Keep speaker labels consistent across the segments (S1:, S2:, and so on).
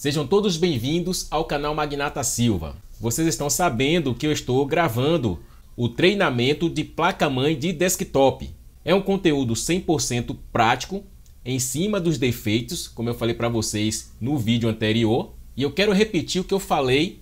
S1: Sejam todos bem-vindos ao canal Magnata Silva. Vocês estão sabendo que eu estou gravando o treinamento de placa-mãe de desktop. É um conteúdo 100% prático em cima dos defeitos, como eu falei para vocês no vídeo anterior, e eu quero repetir o que eu falei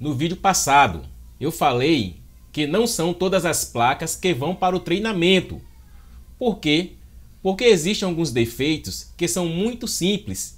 S1: no vídeo passado. Eu falei que não são todas as placas que vão para o treinamento. Por quê? Porque existem alguns defeitos que são muito simples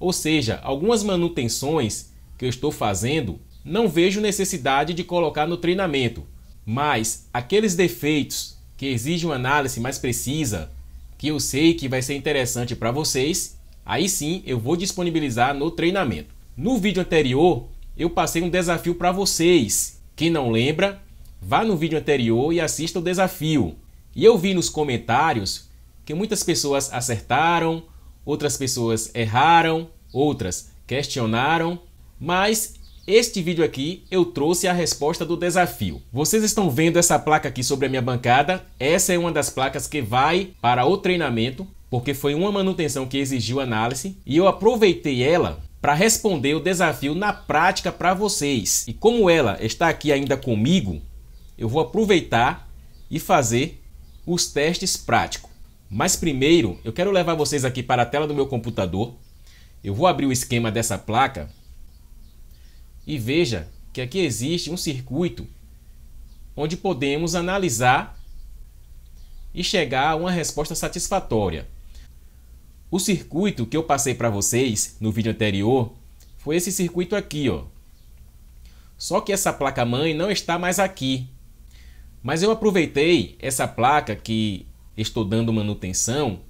S1: ou seja, algumas manutenções que eu estou fazendo, não vejo necessidade de colocar no treinamento, mas aqueles defeitos que exigem uma análise mais precisa, que eu sei que vai ser interessante para vocês, aí sim eu vou disponibilizar no treinamento. No vídeo anterior, eu passei um desafio para vocês. Quem não lembra, vá no vídeo anterior e assista o desafio. E eu vi nos comentários que muitas pessoas acertaram, outras pessoas erraram, outras questionaram, mas este vídeo aqui eu trouxe a resposta do desafio. Vocês estão vendo essa placa aqui sobre a minha bancada? Essa é uma das placas que vai para o treinamento, porque foi uma manutenção que exigiu análise e eu aproveitei ela para responder o desafio na prática para vocês. E como ela está aqui ainda comigo, eu vou aproveitar e fazer os testes práticos. Mas primeiro, eu quero levar vocês aqui para a tela do meu computador. Eu vou abrir o esquema dessa placa e veja que aqui existe um circuito onde podemos analisar e chegar a uma resposta satisfatória. O circuito que eu passei para vocês no vídeo anterior foi esse circuito aqui, ó. Só que essa placa mãe não está mais aqui. Mas eu aproveitei essa placa que estou dando manutenção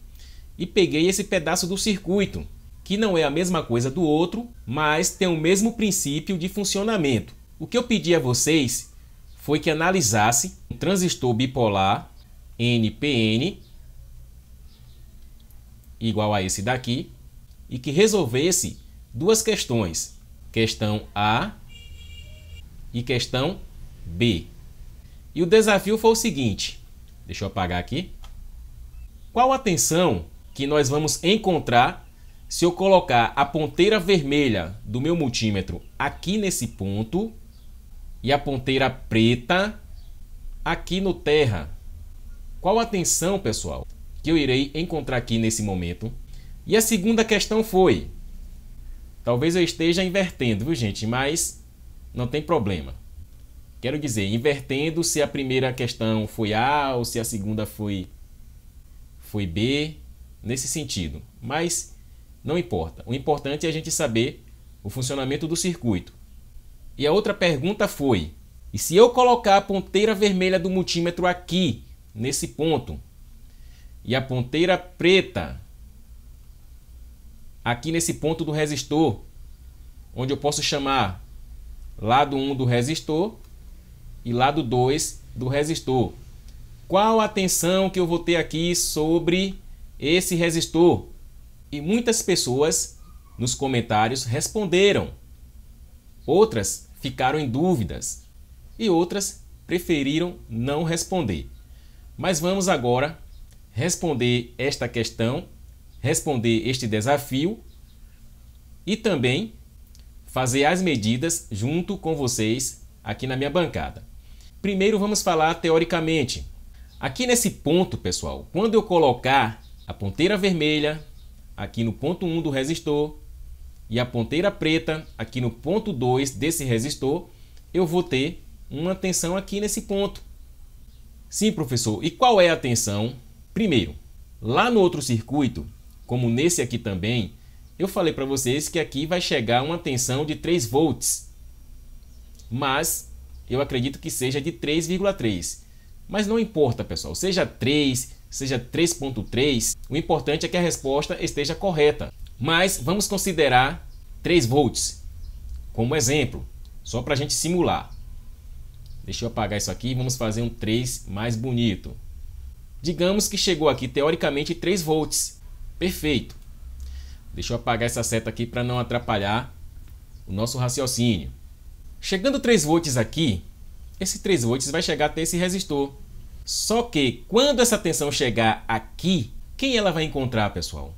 S1: e peguei esse pedaço do circuito, que não é a mesma coisa do outro, mas tem o mesmo princípio de funcionamento. O que eu pedi a vocês foi que analisasse um transistor bipolar NPN igual a esse daqui e que resolvesse duas questões, questão A e questão B. E o desafio foi o seguinte, deixa eu apagar aqui, qual a tensão que nós vamos encontrar se eu colocar a ponteira vermelha do meu multímetro aqui nesse ponto e a ponteira preta aqui no terra? Qual a tensão, pessoal, que eu irei encontrar aqui nesse momento? E a segunda questão foi, talvez eu esteja invertendo, viu gente, mas não tem problema. Quero dizer, invertendo se a primeira questão foi A ou se a segunda foi foi B, nesse sentido. Mas não importa. O importante é a gente saber o funcionamento do circuito. E a outra pergunta foi: e se eu colocar a ponteira vermelha do multímetro aqui, nesse ponto, e a ponteira preta aqui nesse ponto do resistor, onde eu posso chamar lado 1 do resistor e lado 2 do resistor qual a atenção que eu vou ter aqui sobre esse resistor? E muitas pessoas nos comentários responderam. Outras ficaram em dúvidas e outras preferiram não responder. Mas vamos agora responder esta questão, responder este desafio e também fazer as medidas junto com vocês aqui na minha bancada. Primeiro vamos falar teoricamente Aqui nesse ponto, pessoal, quando eu colocar a ponteira vermelha aqui no ponto 1 do resistor e a ponteira preta aqui no ponto 2 desse resistor, eu vou ter uma tensão aqui nesse ponto. Sim, professor. E qual é a tensão? Primeiro, lá no outro circuito, como nesse aqui também, eu falei para vocês que aqui vai chegar uma tensão de 3 volts. Mas eu acredito que seja de 3,3. Mas não importa, pessoal, seja 3, seja 3.3, o importante é que a resposta esteja correta. Mas vamos considerar 3 volts como exemplo, só para a gente simular. Deixa eu apagar isso aqui e vamos fazer um 3 mais bonito. Digamos que chegou aqui teoricamente 3 volts. Perfeito. Deixa eu apagar essa seta aqui para não atrapalhar o nosso raciocínio. Chegando 3 volts aqui, esse 3 volts vai chegar até esse resistor. Só que quando essa tensão chegar aqui, quem ela vai encontrar, pessoal?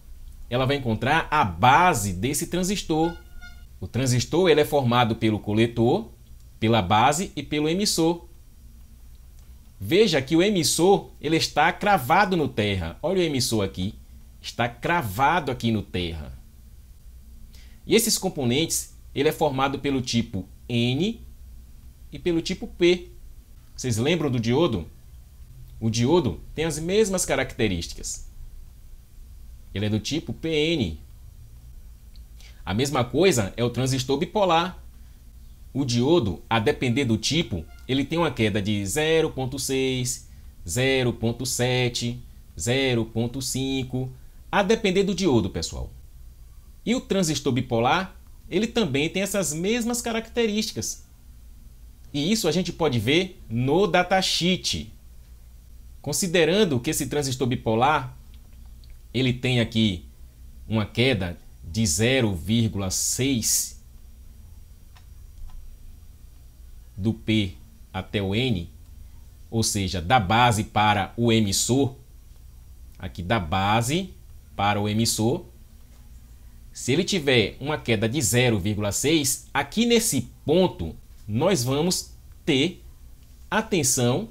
S1: Ela vai encontrar a base desse transistor. O transistor ele é formado pelo coletor, pela base e pelo emissor. Veja que o emissor ele está cravado no terra. Olha o emissor aqui, está cravado aqui no terra. E esses componentes ele é formado pelo tipo N e pelo tipo P. Vocês lembram do diodo? O diodo tem as mesmas características. Ele é do tipo PN. A mesma coisa é o transistor bipolar. O diodo, a depender do tipo, ele tem uma queda de 0.6, 0.7, 0.5, a depender do diodo, pessoal. E o transistor bipolar, ele também tem essas mesmas características. E isso a gente pode ver no datasheet. Considerando que esse transistor bipolar ele tem aqui uma queda de 0,6 do P até o N, ou seja, da base para o emissor, aqui da base para o emissor, se ele tiver uma queda de 0,6, aqui nesse ponto nós vamos ter a tensão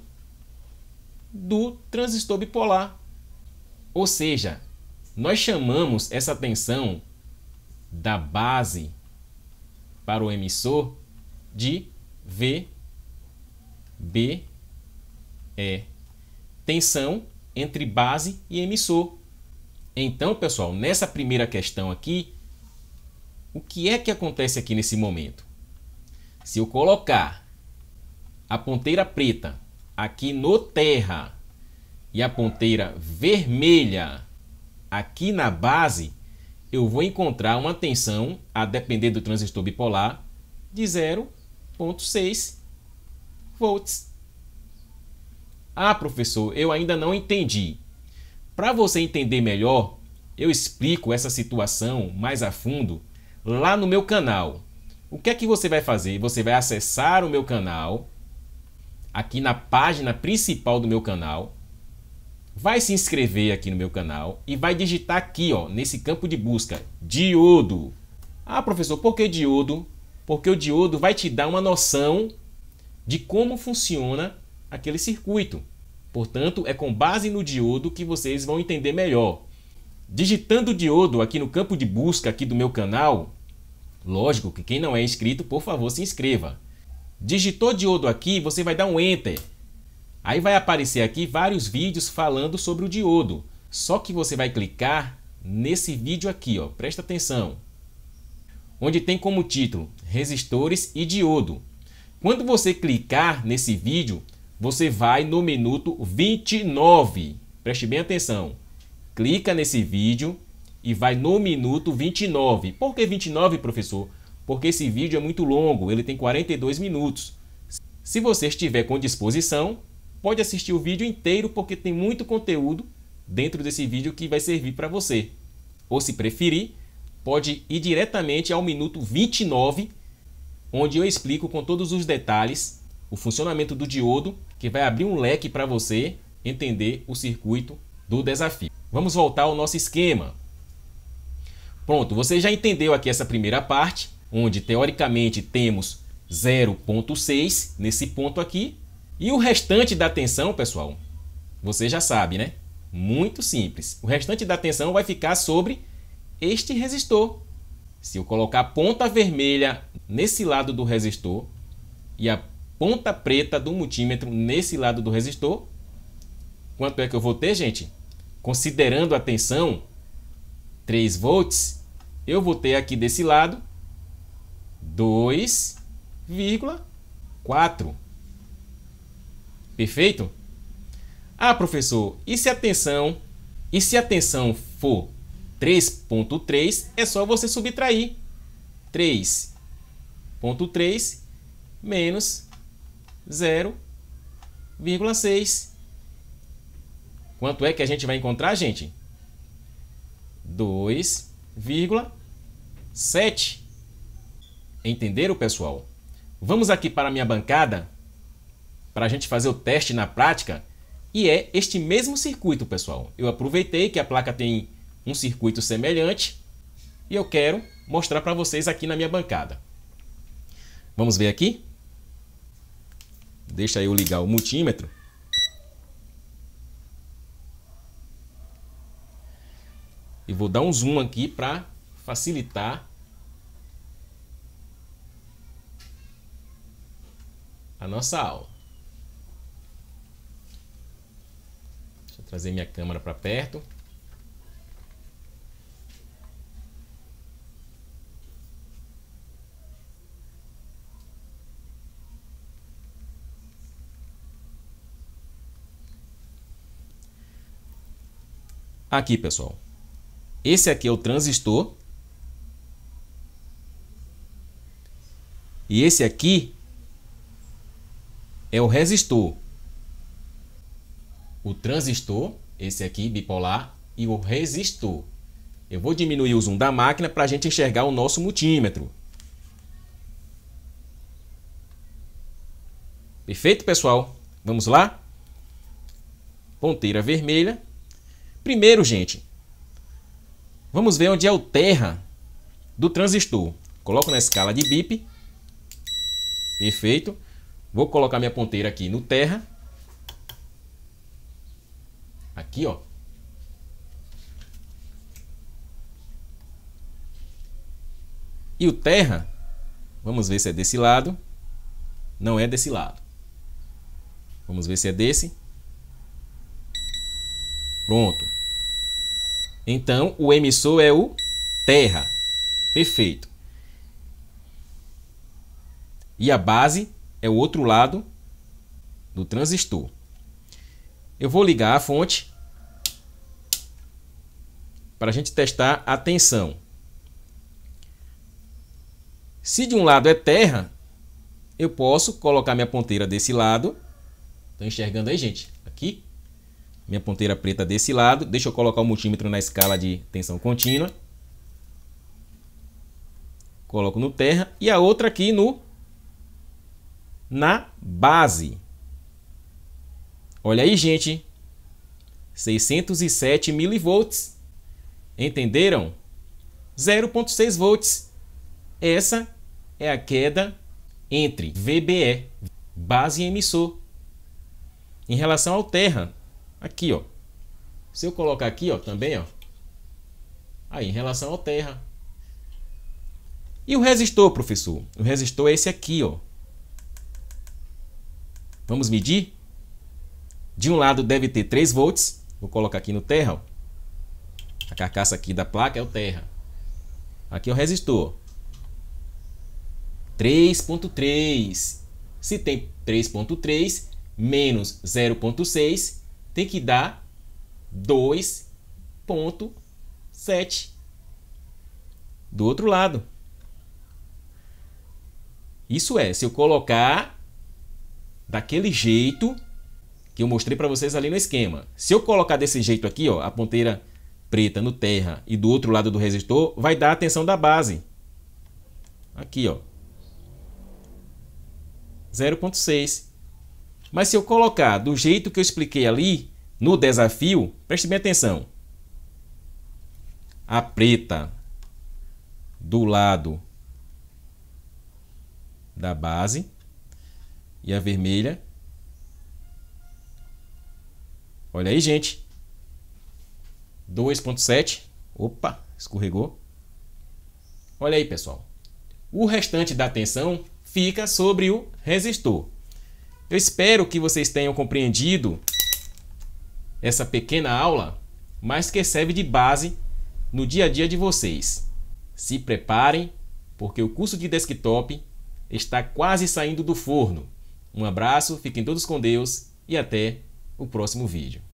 S1: do transistor bipolar. Ou seja, nós chamamos essa tensão da base para o emissor de V_BE, Tensão entre base e emissor. Então, pessoal, nessa primeira questão aqui, o que é que acontece aqui nesse momento? Se eu colocar a ponteira preta aqui no terra e a ponteira vermelha aqui na base, eu vou encontrar uma tensão, a depender do transistor bipolar, de 0,6 volts. Ah, professor, eu ainda não entendi. Para você entender melhor, eu explico essa situação mais a fundo lá no meu canal. O que é que você vai fazer? Você vai acessar o meu canal, aqui na página principal do meu canal, vai se inscrever aqui no meu canal e vai digitar aqui, ó, nesse campo de busca, diodo. Ah, professor, por que diodo? Porque o diodo vai te dar uma noção de como funciona aquele circuito. Portanto, é com base no diodo que vocês vão entender melhor. Digitando o diodo aqui no campo de busca aqui do meu canal, lógico que quem não é inscrito, por favor, se inscreva. Digitou diodo aqui, você vai dar um Enter. Aí vai aparecer aqui vários vídeos falando sobre o diodo. Só que você vai clicar nesse vídeo aqui, ó. presta atenção. Onde tem como título Resistores e Diodo. Quando você clicar nesse vídeo, você vai no minuto 29. Preste bem atenção. Clica nesse vídeo e vai no minuto 29. Por que 29, professor? porque esse vídeo é muito longo, ele tem 42 minutos. Se você estiver com disposição, pode assistir o vídeo inteiro porque tem muito conteúdo dentro desse vídeo que vai servir para você. Ou se preferir, pode ir diretamente ao minuto 29, onde eu explico com todos os detalhes o funcionamento do diodo, que vai abrir um leque para você entender o circuito do desafio. Vamos voltar ao nosso esquema. Pronto, você já entendeu aqui essa primeira parte onde teoricamente temos 0,6 nesse ponto aqui. E o restante da tensão, pessoal, você já sabe, né? Muito simples. O restante da tensão vai ficar sobre este resistor. Se eu colocar a ponta vermelha nesse lado do resistor e a ponta preta do multímetro nesse lado do resistor, quanto é que eu vou ter, gente? Considerando a tensão, 3 volts, eu vou ter aqui desse lado 2,4. Perfeito? Ah, professor, e se a tensão, e se a tensão for 3.3, é só você subtrair 3.3 menos 0,6. Quanto é que a gente vai encontrar, gente? 2,7. Entenderam, pessoal? Vamos aqui para a minha bancada para a gente fazer o teste na prática. E é este mesmo circuito, pessoal. Eu aproveitei que a placa tem um circuito semelhante e eu quero mostrar para vocês aqui na minha bancada. Vamos ver aqui? Deixa eu ligar o multímetro. E vou dar um zoom aqui para facilitar a nossa aula. Deixa eu trazer minha câmera para perto. Aqui, pessoal. Esse aqui é o transistor. E esse aqui é o resistor. O transistor, esse aqui, bipolar, e o resistor. Eu vou diminuir o zoom da máquina para a gente enxergar o nosso multímetro. Perfeito, pessoal? Vamos lá? Ponteira vermelha. Primeiro, gente, vamos ver onde é o terra do transistor. Coloco na escala de bip. Perfeito. Vou colocar minha ponteira aqui no terra. Aqui, ó. E o terra, vamos ver se é desse lado. Não é desse lado. Vamos ver se é desse. Pronto. Então, o emissor é o terra. Perfeito. E a base é o outro lado do transistor. Eu vou ligar a fonte para a gente testar a tensão. Se de um lado é terra, eu posso colocar minha ponteira desse lado. Estou enxergando aí, gente? Aqui. Minha ponteira preta desse lado. Deixa eu colocar o multímetro na escala de tensão contínua. Coloco no terra. E a outra aqui no na base. Olha aí, gente. 607 milivolts. Entenderam? 0.6 volts. Essa é a queda entre VBE, base e emissor. Em relação ao terra, aqui, ó. Se eu colocar aqui, ó, também, ó. Aí, em relação ao terra. E o resistor, professor? O resistor é esse aqui, ó. Vamos medir? De um lado deve ter 3 volts. Vou colocar aqui no terra. Ó. A carcaça aqui da placa é o terra. Aqui é o resistor. 3.3. Se tem 3.3 menos 0.6, tem que dar 2.7. Do outro lado. Isso é, se eu colocar daquele jeito que eu mostrei para vocês ali no esquema. Se eu colocar desse jeito aqui, ó, a ponteira preta no terra e do outro lado do resistor, vai dar a tensão da base. Aqui, ó. 0.6. Mas se eu colocar do jeito que eu expliquei ali, no desafio, preste bem atenção. A preta do lado da base e a vermelha. Olha aí, gente. 2.7. Opa, escorregou. Olha aí, pessoal. O restante da tensão fica sobre o resistor. Eu espero que vocês tenham compreendido essa pequena aula, mas que serve de base no dia a dia de vocês. Se preparem, porque o curso de desktop está quase saindo do forno. Um abraço, fiquem todos com Deus e até o próximo vídeo.